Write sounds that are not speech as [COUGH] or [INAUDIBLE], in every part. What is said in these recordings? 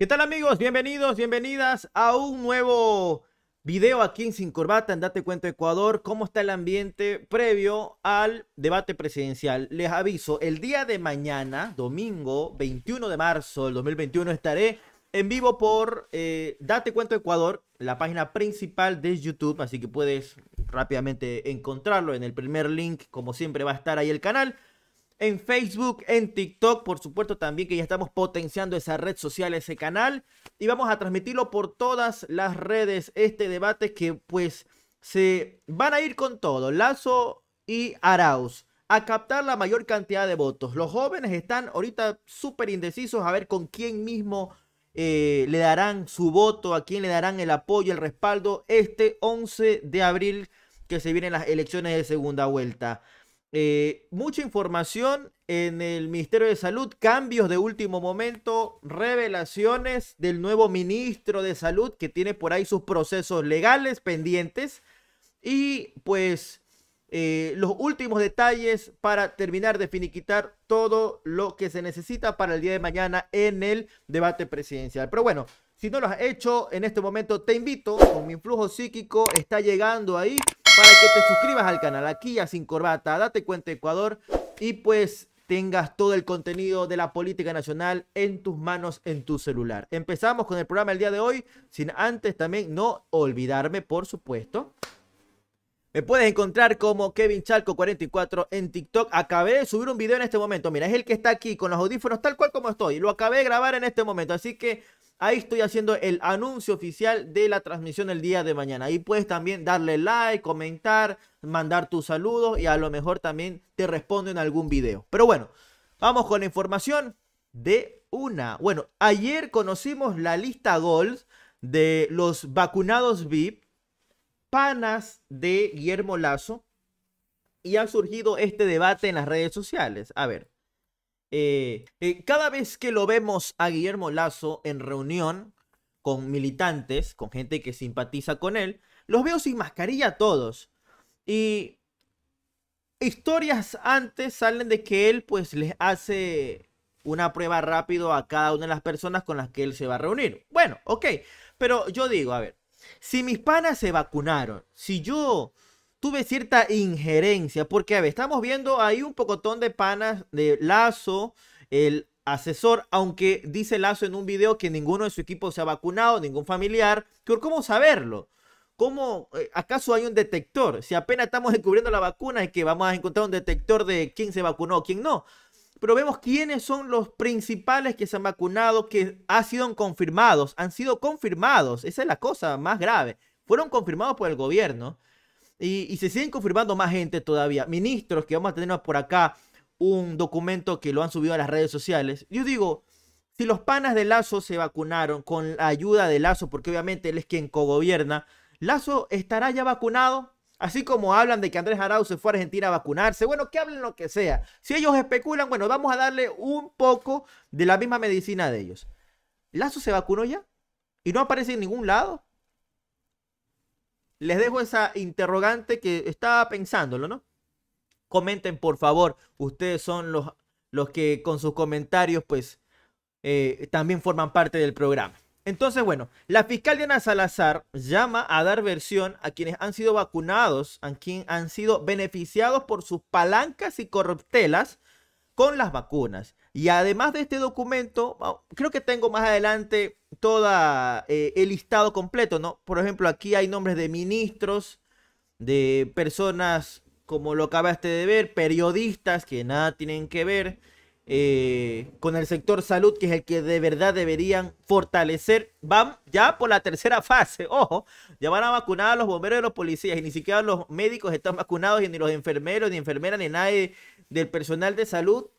¿Qué tal amigos? Bienvenidos, bienvenidas a un nuevo video aquí en Sin Corbata, en Date Cuento Ecuador, cómo está el ambiente previo al debate presidencial. Les aviso, el día de mañana, domingo 21 de marzo del 2021, estaré en vivo por eh, Date Cuento Ecuador, la página principal de YouTube, así que puedes rápidamente encontrarlo en el primer link, como siempre va a estar ahí el canal en Facebook, en TikTok, por supuesto también que ya estamos potenciando esa red social, ese canal, y vamos a transmitirlo por todas las redes, este debate que pues se van a ir con todo, Lazo y Arauz, a captar la mayor cantidad de votos. Los jóvenes están ahorita súper indecisos a ver con quién mismo eh, le darán su voto, a quién le darán el apoyo, el respaldo este 11 de abril que se vienen las elecciones de segunda vuelta. Eh, mucha información en el Ministerio de Salud, cambios de último momento, revelaciones del nuevo ministro de Salud que tiene por ahí sus procesos legales pendientes y pues eh, los últimos detalles para terminar de finiquitar todo lo que se necesita para el día de mañana en el debate presidencial. Pero bueno, si no lo has hecho en este momento, te invito con mi influjo psíquico, está llegando ahí para que te suscribas al canal aquí a Sin Corbata, date cuenta Ecuador y pues tengas todo el contenido de la política nacional en tus manos, en tu celular. Empezamos con el programa el día de hoy, sin antes también no olvidarme, por supuesto. Me puedes encontrar como Kevin Chalco 44 en TikTok. Acabé de subir un video en este momento. Mira, es el que está aquí con los audífonos tal cual como estoy. Lo acabé de grabar en este momento. Así que Ahí estoy haciendo el anuncio oficial de la transmisión el día de mañana. Ahí puedes también darle like, comentar, mandar tus saludos y a lo mejor también te respondo en algún video. Pero bueno, vamos con la información de una. Bueno, ayer conocimos la lista Goals de los vacunados VIP, panas de Guillermo Lazo, y ha surgido este debate en las redes sociales. A ver, eh, eh, cada vez que lo vemos a Guillermo Lazo en reunión con militantes, con gente que simpatiza con él, los veo sin mascarilla a todos. Y historias antes salen de que él pues les hace una prueba rápido a cada una de las personas con las que él se va a reunir. Bueno, ok, pero yo digo, a ver, si mis panas se vacunaron, si yo tuve cierta injerencia, porque a estamos viendo ahí un pocotón de panas de Lazo, el asesor, aunque dice Lazo en un video que ninguno de su equipo se ha vacunado, ningún familiar, ¿cómo saberlo? ¿Cómo, eh, ¿Acaso hay un detector? Si apenas estamos descubriendo la vacuna, y que vamos a encontrar un detector de quién se vacunó, quién no. Pero vemos quiénes son los principales que se han vacunado, que han sido confirmados, han sido confirmados. Esa es la cosa más grave. Fueron confirmados por el gobierno y, se siguen confirmando más gente todavía. Ministros que vamos a tener por acá un documento que lo han subido a las redes sociales. Yo digo, si los panas de Lazo se vacunaron con la ayuda de Lazo, porque obviamente él es quien cogobierna, ¿Lazo estará ya vacunado? Así como hablan de que Andrés Arau se fue a Argentina a vacunarse, bueno, que hablen lo que sea. Si ellos especulan, bueno, vamos a darle un poco de la misma medicina de ellos. ¿Lazo se vacunó ya? ¿Y no aparece en ningún lado? Les dejo esa interrogante que estaba pensándolo, ¿no? Comenten, por favor. Ustedes son los, los que con sus comentarios, pues, eh, también forman parte del programa. Entonces, bueno, la fiscal Diana Salazar llama a dar versión a quienes han sido vacunados, a quienes han sido beneficiados por sus palancas y corruptelas con las vacunas. Y además de este documento, creo que tengo más adelante todo eh, el listado completo, ¿no? Por ejemplo, aquí hay nombres de ministros, de personas como lo acabaste de ver, periodistas que nada tienen que ver eh, con el sector salud, que es el que de verdad deberían fortalecer. Van ya por la tercera fase, [LAUGHS] ojo, ya van a vacunar a los bomberos y a los policías, y ni siquiera los médicos están vacunados, y ni los enfermeros, ni enfermeras, ni nadie del personal de salud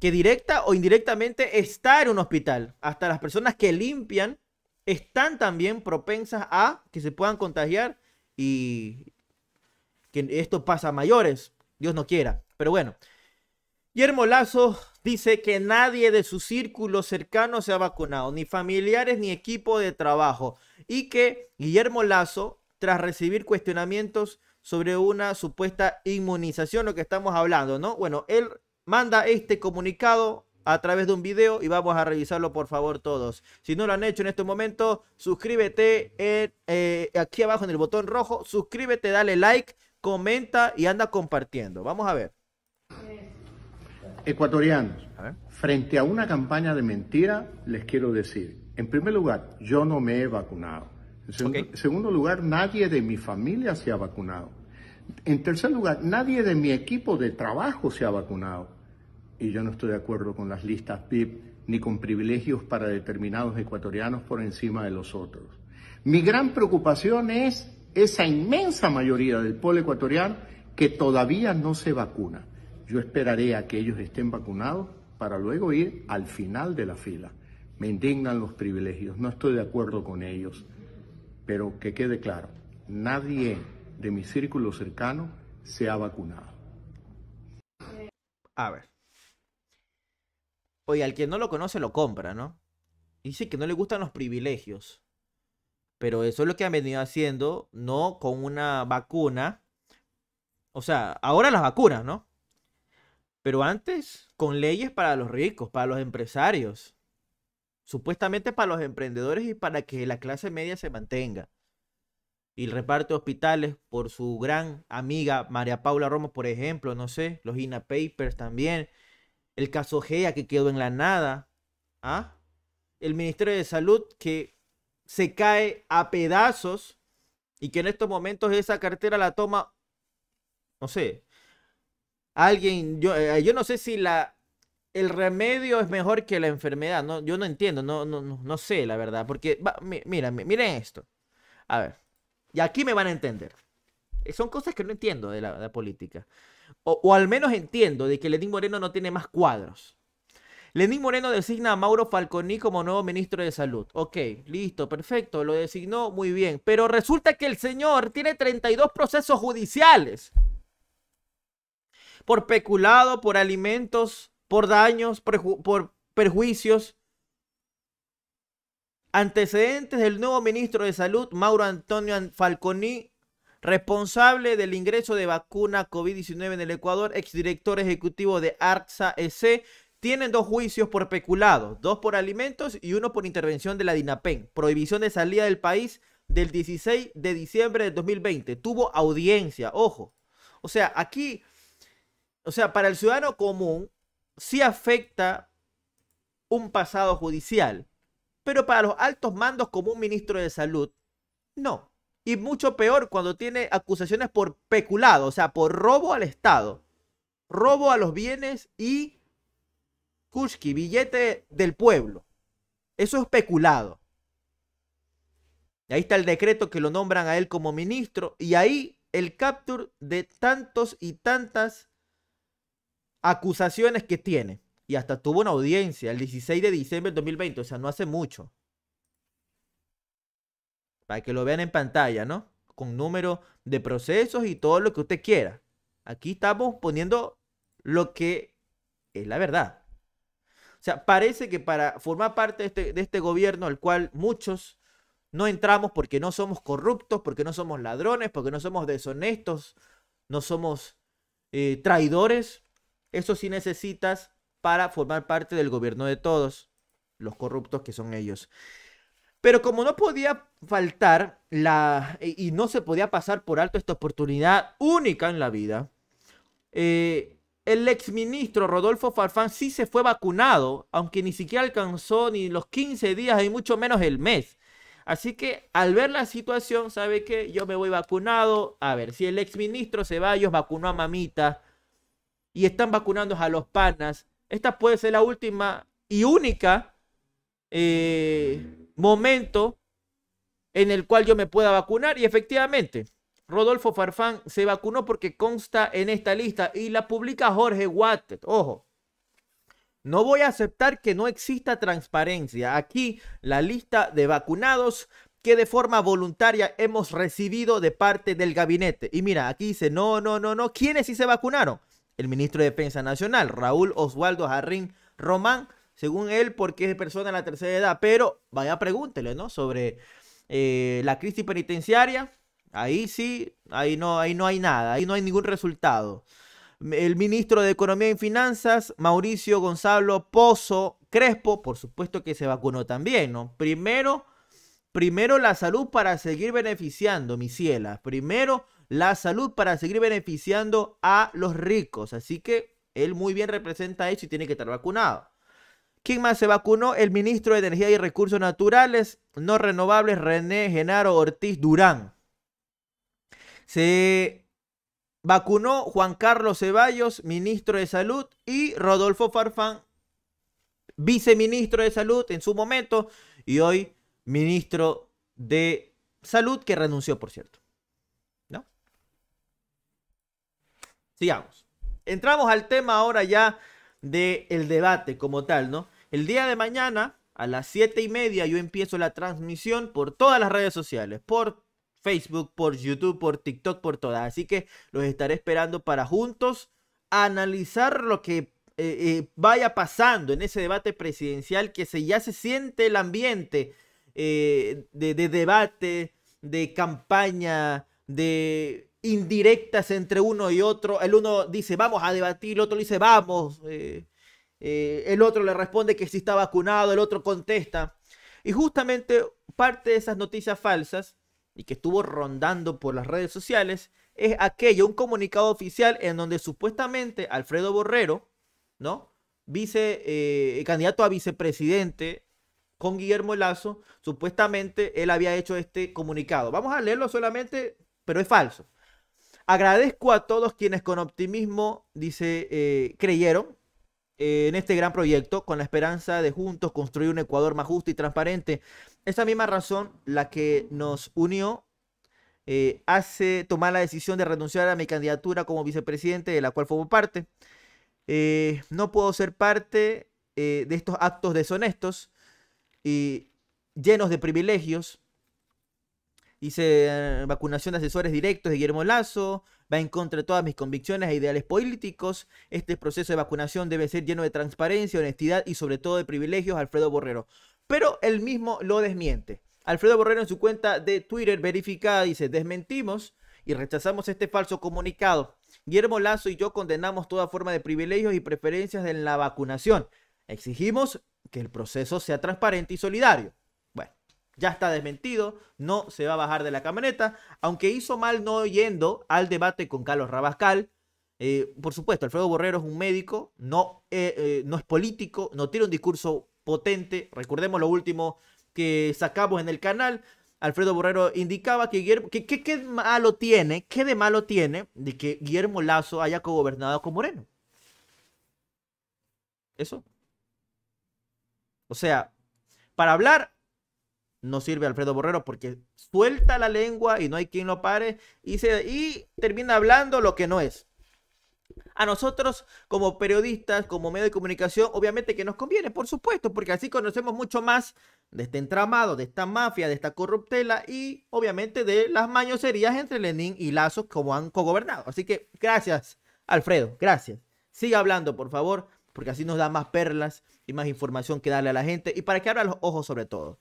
que directa o indirectamente está en un hospital. Hasta las personas que limpian están también propensas a que se puedan contagiar y que esto pasa a mayores, Dios no quiera. Pero bueno, Guillermo Lazo dice que nadie de su círculo cercano se ha vacunado, ni familiares ni equipo de trabajo, y que Guillermo Lazo, tras recibir cuestionamientos sobre una supuesta inmunización, lo que estamos hablando, ¿no? Bueno, él manda este comunicado a través de un video y vamos a revisarlo por favor todos. Si no lo han hecho en este momento, suscríbete eh, aquí abajo en el botón rojo, suscríbete, dale like, comenta y anda compartiendo. Vamos a ver. Ecuatorianos, frente a una campaña de mentira, les quiero decir, en primer lugar, yo no me he vacunado. En segundo lugar, nadie de mi familia se ha vacunado. En tercer lugar, nadie de mi equipo de trabajo se ha vacunado. Y yo no estoy de acuerdo con las listas PIB ni con privilegios para determinados ecuatorianos por encima de los otros. Mi gran preocupación es esa inmensa mayoría del pueblo ecuatoriano que todavía no se vacuna. Yo esperaré a que ellos estén vacunados para luego ir al final de la fila. Me indignan los privilegios, no estoy de acuerdo con ellos, pero que quede claro, nadie de mi círculo cercano se ha vacunado. A ver. Oye, al que no lo conoce lo compra, ¿no? Dice que no le gustan los privilegios. Pero eso es lo que han venido haciendo, no con una vacuna. O sea, ahora las vacunas, ¿no? Pero antes, con leyes para los ricos, para los empresarios. Supuestamente para los emprendedores y para que la clase media se mantenga y el reparto de hospitales por su gran amiga María Paula Romo, por ejemplo, no sé, los INA Papers también, el caso GEA que quedó en la nada, ¿ah? el Ministerio de Salud que se cae a pedazos y que en estos momentos esa cartera la toma, no sé, alguien, yo, eh, eh, yo no sé si la, el remedio es mejor que la enfermedad, no, yo no entiendo, no, no, no, sé la verdad, porque, mira, miren esto, a ver. Y aquí me van a entender. Eh, son cosas que no entiendo de la, política. O, al menos entiendo de que Lenín Moreno no tiene más cuadros. Lenín Moreno designa a Mauro Falconi como nuevo ministro de Salud. Ok, listo, perfecto, lo designó muy bien. Pero resulta que el señor tiene 32 procesos judiciales. Por peculado, por alimentos, por daños, por perjuicios. Antecedentes del nuevo ministro de Salud, Mauro Antonio Falconi, responsable del ingreso de vacuna COVID-19 en el Ecuador, exdirector ejecutivo de ARCSA EC, tienen dos juicios por peculado, dos por alimentos y uno por intervención de la DINAPEN. Prohibición de salida del país del 16 de diciembre de 2020. Tuvo audiencia, ojo. O sea, aquí, o sea, para el ciudadano común sí afecta un pasado judicial, pero para los altos mandos como un ministro de salud, no. Y mucho peor cuando tiene acusaciones por peculado, o sea, por robo al Estado, robo a los bienes y Kushki, billete del pueblo. Eso es peculado. Y ahí está el decreto que lo nombran a él como ministro. Y ahí el capture de tantos y tantas acusaciones que tiene. Y hasta tuvo una audiencia el 16 de diciembre del 2020, o sea, no hace mucho. Para que lo vean en pantalla, ¿no? Con número de procesos y todo lo que usted quiera. Aquí estamos poniendo lo que es la verdad. O sea, parece que para formar parte de este, este gobierno, al cual muchos no entramos porque no somos corruptos, porque no somos ladrones, porque no somos deshonestos, no somos eh, traidores. Eso sí necesitas para formar parte del gobierno de todos, los corruptos que son ellos. Pero como no podía faltar la e, y no se podía pasar por alto esta oportunidad única en la vida, eh, el exministro Rodolfo Farfán sí se fue vacunado, aunque ni siquiera alcanzó ni los 15 días y mucho menos el mes. Así que al ver la situación, ¿sabe que Yo me voy vacunado. A ver, si el exministro Ceballos vacunó a mamita y están vacunando a los panas, esta puede ser la última y única eh, momento en el cual yo me pueda vacunar. Y efectivamente, Rodolfo Farfán se vacunó porque consta en esta lista y la publica Jorge Watt. Ojo, no voy a aceptar que no exista transparencia. Aquí la lista de vacunados que de forma voluntaria hemos recibido de parte del gabinete. Y mira, aquí dice, no, no, no, no, ¿quiénes sí se vacunaron? el ministro de Defensa Nacional, Raúl Oswaldo Jarrín Román, según él, porque es persona de la tercera edad. Pero vaya, pregúntele, ¿no? Sobre eh, la crisis penitenciaria. Ahí sí, ahí no, ahí no hay nada, ahí no hay ningún resultado. El ministro de Economía y Finanzas, Mauricio Gonzalo Pozo Crespo, por supuesto que se vacunó también, ¿no? Primero, primero la salud para seguir beneficiando, mi ciela. Primero la salud para seguir beneficiando a los ricos. Así que él muy bien representa eso y tiene que estar vacunado. ¿Quién más se vacunó? El ministro de Energía y Recursos Naturales no renovables, René Genaro Ortiz Durán. Se vacunó Juan Carlos Ceballos, ministro de Salud, y Rodolfo Farfán, viceministro de Salud en su momento, y hoy ministro de Salud, que renunció, por cierto. Sigamos. Entramos al tema ahora ya del el debate como tal, ¿no? El día de mañana, a las siete y media, yo empiezo la transmisión por todas las redes sociales, por Facebook, por YouTube, por TikTok, por todas. Así que los estaré esperando para juntos analizar lo que eh, eh, vaya pasando en ese debate presidencial que se, ya se siente el ambiente eh, de, debate, de campaña, de indirectas entre uno y otro. El uno dice, vamos a debatir, el otro dice, vamos. Eh, eh, el otro le responde que si está vacunado, el otro contesta. Y justamente parte de esas noticias falsas y que estuvo rondando por las redes sociales es aquello, un comunicado oficial en donde supuestamente Alfredo Borrero, ¿no? Vice, eh, candidato a vicepresidente con Guillermo Lazo, supuestamente él había hecho este comunicado. Vamos a leerlo solamente, pero es falso. Agradezco a todos quienes con optimismo, dice, eh, creyeron eh, en este gran proyecto con la esperanza de juntos construir un Ecuador más justo y transparente. Esa misma razón la que nos unió eh, hace tomar la decisión de renunciar a mi candidatura como vicepresidente de la cual formo parte. no puedo ser parte de estos actos deshonestos y llenos de privilegios Dice eh, vacunación de asesores directos de Guillermo Lazo, va en contra de todas mis convicciones e ideales políticos. Este proceso de vacunación debe ser lleno de transparencia, honestidad y sobre todo de privilegios, Alfredo Borrero. Pero él mismo lo desmiente. Alfredo Borrero en su cuenta de Twitter verificada dice, desmentimos y rechazamos este falso comunicado. Guillermo Lazo y yo condenamos toda forma de privilegios y preferencias en la vacunación. Exigimos que el proceso sea transparente y solidario ya está desmentido, no se va a bajar de la camioneta, aunque hizo mal no oyendo al debate con Carlos Rabascal. Eh, por supuesto, Alfredo Borrero es un médico, no, eh, eh, no es político, no tiene un discurso potente. Recordemos lo último que sacamos en el canal. Alfredo Borrero indicaba que Guillermo, que, qué malo tiene, qué de malo tiene de que Guillermo Lazo haya cogobernado con Moreno. Eso. O sea, para hablar no sirve Alfredo Borrero porque suelta la lengua y no hay quien lo pare y, se, y termina hablando lo que no es. A nosotros como periodistas, como medio de comunicación, obviamente que nos conviene, por supuesto, porque así conocemos mucho más de este entramado, de esta mafia, de esta corruptela y obviamente de las mañoserías entre Lenin y Lazo como han cogobernado. Así que gracias, Alfredo, gracias. Siga hablando, por favor, porque así nos da más perlas y más información que darle a la gente y para que abra los ojos sobre todo.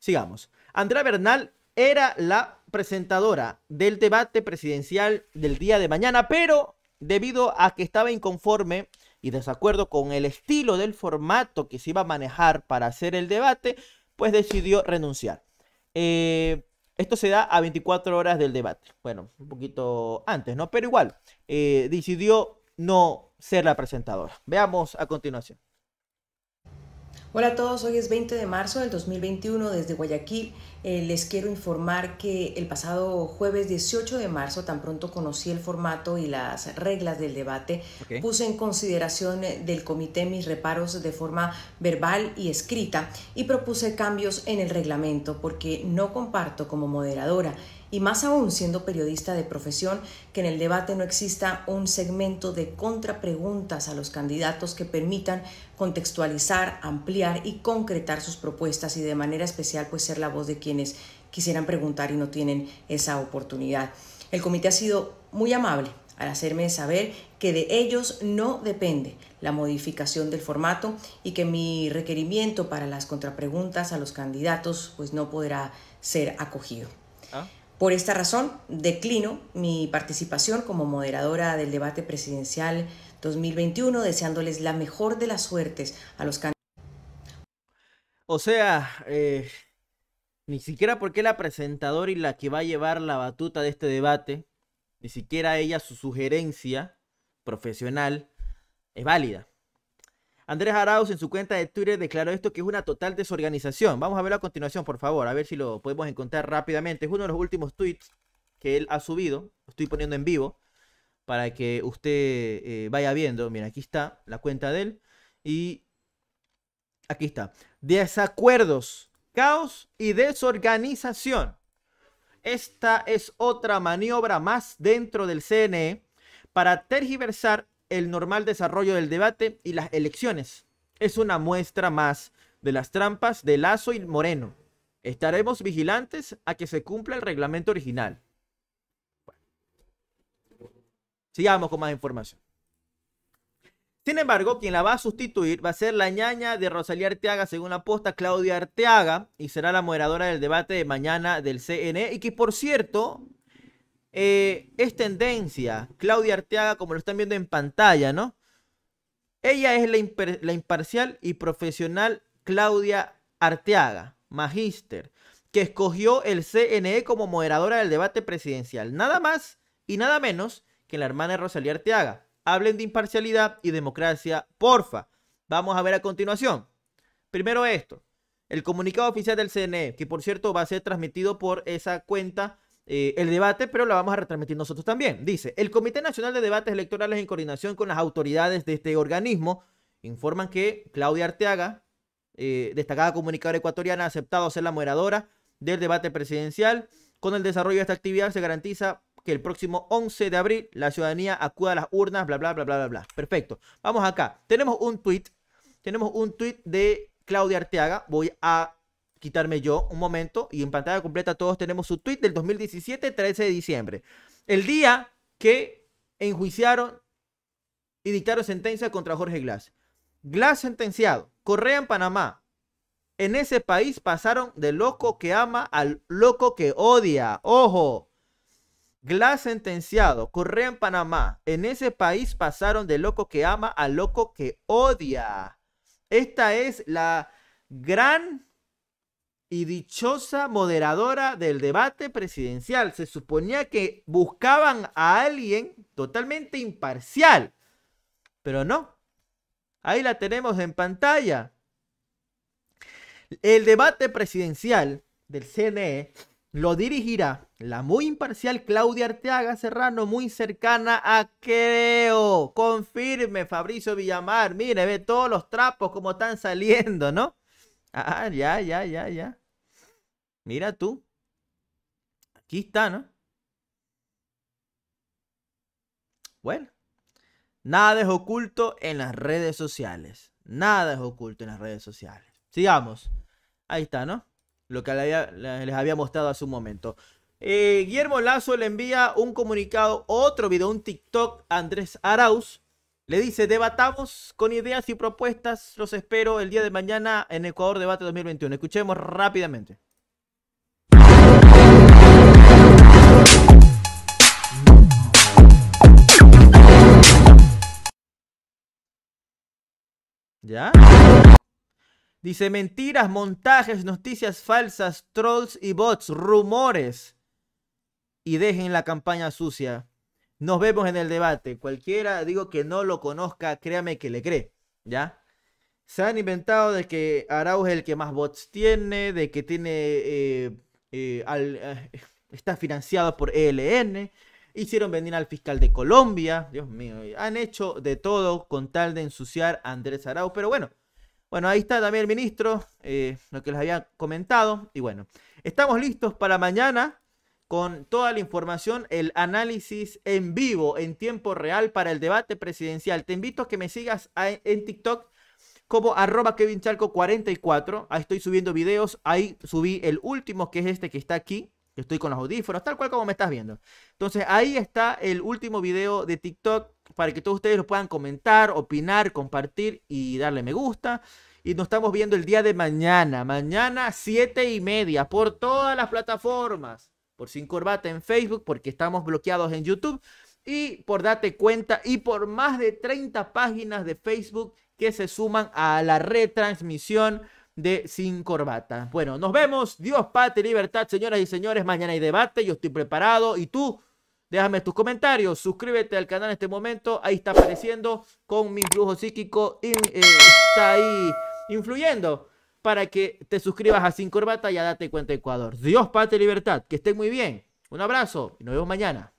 Sigamos. Andrea Bernal era la presentadora del debate presidencial del día de mañana, pero debido a que estaba inconforme y desacuerdo con el estilo del formato que se iba a manejar para hacer el debate, pues decidió renunciar. Eh, esto se da a 24 horas del debate. Bueno, un poquito antes, ¿no? Pero igual, eh, decidió no ser la presentadora. Veamos a continuación. Hola a todos, hoy es 20 de marzo del 2021 desde Guayaquil. Eh, les quiero informar que el pasado jueves 18 de marzo, tan pronto conocí el formato y las reglas del debate, puse en consideración eh, del comité mis reparos de forma verbal y escrita y propuse cambios en el reglamento porque no comparto como moderadora y más aún siendo periodista de profesión, que en el debate no exista un segmento de contrapreguntas a los candidatos que permitan contextualizar, ampliar y concretar sus propuestas y de manera especial pues ser la voz de quienes quisieran preguntar y no tienen esa oportunidad. El comité ha sido muy amable al hacerme saber que de ellos no depende la modificación del formato y que mi requerimiento para las contrapreguntas a los candidatos pues no podrá ser acogido. Ah. Por esta razón, declino mi participación como moderadora del debate presidencial 2021, deseándoles la mejor de las suertes a los candidatos. O sea, eh, ni siquiera porque la presentadora y la que va a llevar la batuta de este debate, ni siquiera ella su sugerencia profesional es válida. Andrés Arauz en su cuenta de Twitter declaró esto que es una total desorganización. Vamos a verlo a continuación, por favor, a ver si lo podemos encontrar rápidamente. Es uno de los últimos tweets que él ha subido. estoy poniendo en vivo para que usted eh, vaya viendo. Mira, aquí está la cuenta de él. Y aquí está. Desacuerdos, caos y desorganización. Esta es otra maniobra más dentro del CNE para tergiversar el normal desarrollo del debate y las elecciones. Es una muestra más de las trampas de Lazo y Moreno. Estaremos vigilantes a que se cumpla el reglamento original. Sigamos con más información. Sin embargo, quien la va a sustituir va a ser la ñaña de Rosalía Arteaga, según la posta Claudia Arteaga, y será la moderadora del debate de mañana del CNE, y que por cierto, eh, es tendencia. Claudia Arteaga, como lo están viendo en pantalla, ¿no? Ella es la, la imparcial y profesional Claudia Arteaga, magíster, que escogió el CNE como moderadora del debate presidencial. Nada más y nada menos que la hermana Rosalía Arteaga. Hablen de imparcialidad y democracia, porfa. Vamos a ver a continuación. Primero esto, el comunicado oficial del CNE, que por cierto va a ser transmitido por esa cuenta eh, el debate, pero lo vamos a retransmitir nosotros también. Dice, el Comité Nacional de Debates Electorales en coordinación con las autoridades de este organismo informan que Claudia Arteaga, eh, destacada comunicadora ecuatoriana, ha aceptado ser la moderadora del debate presidencial. Con el desarrollo de esta actividad se garantiza que el próximo 11 de abril la ciudadanía acuda a las urnas, bla, bla, bla, bla, bla, bla. Perfecto. Vamos acá. Tenemos un tweet. Tenemos un tweet de Claudia Arteaga. Voy a quitarme yo un momento y en pantalla completa todos tenemos su tweet del 2017, 13 de diciembre. El día que enjuiciaron y dictaron sentencia contra Jorge Glass. Glass sentenciado, Correa en Panamá. En ese país pasaron de loco que ama al loco que odia. Ojo. Glass sentenciado, Correa en Panamá. En ese país pasaron de loco que ama al loco que odia. Esta es la gran y dichosa moderadora del debate presidencial. Se suponía que buscaban a alguien totalmente imparcial, pero no. Ahí la tenemos en pantalla. El debate presidencial del CNE lo dirigirá la muy imparcial Claudia Arteaga Serrano, muy cercana a Creo. Confirme Fabricio Villamar. Mire, ve todos los trapos como están saliendo, ¿no? Ah, ya, ya, ya, ya. Mira tú. Aquí está, ¿no? Bueno. Nada es oculto en las redes sociales. Nada es oculto en las redes sociales. Sigamos. Ahí está, ¿no? Lo que les había mostrado hace un momento. Eh, Guillermo Lazo le envía un comunicado, otro video, un TikTok Andrés Arauz le dice, debatamos con ideas y propuestas. Los espero el día de mañana en Ecuador Debate 2021. Escuchemos rápidamente. ¿Ya? Dice mentiras, montajes, noticias falsas, trolls y bots, rumores. Y dejen la campaña sucia. Nos vemos en el debate. Cualquiera, digo que no lo conozca, créame que le cree, ¿ya? Se han inventado de que Arauz es el que más bots tiene, de que tiene eh, eh, eh, está financiado por ELN, hicieron venir al fiscal de Colombia, Dios mío, han hecho de todo con tal de ensuciar a Andrés Arauz, pero bueno, bueno, ahí está también el ministro, lo que les había comentado. Y bueno, estamos listos para mañana con toda la información, el análisis en vivo, en tiempo real para el debate presidencial. Te invito a que me sigas en TikTok como arroba Kevin 44. Ahí estoy subiendo videos. Ahí subí el último, que es este que está aquí. estoy con los audífonos, tal cual como me estás viendo. Entonces ahí está el último video de TikTok para que todos ustedes lo puedan comentar, opinar, compartir y darle me gusta. Y nos estamos viendo el día de mañana, mañana siete y media, por todas las plataformas por Sin Corbata en Facebook, porque estamos bloqueados en YouTube, y por Date Cuenta, y por más de 30 páginas de Facebook que se suman a la retransmisión de Sin Corbata. Bueno, nos vemos. Dios, pate libertad, señoras y señores. Mañana hay debate, yo estoy preparado, y tú. Déjame tus comentarios, suscríbete al canal en este momento, ahí está apareciendo con mi flujo psíquico, y eh, está ahí influyendo para que te suscribas a Sin Corbata y a Date Cuenta Ecuador. Dios, Pate Libertad. Que estén muy bien. Un abrazo y nos vemos mañana.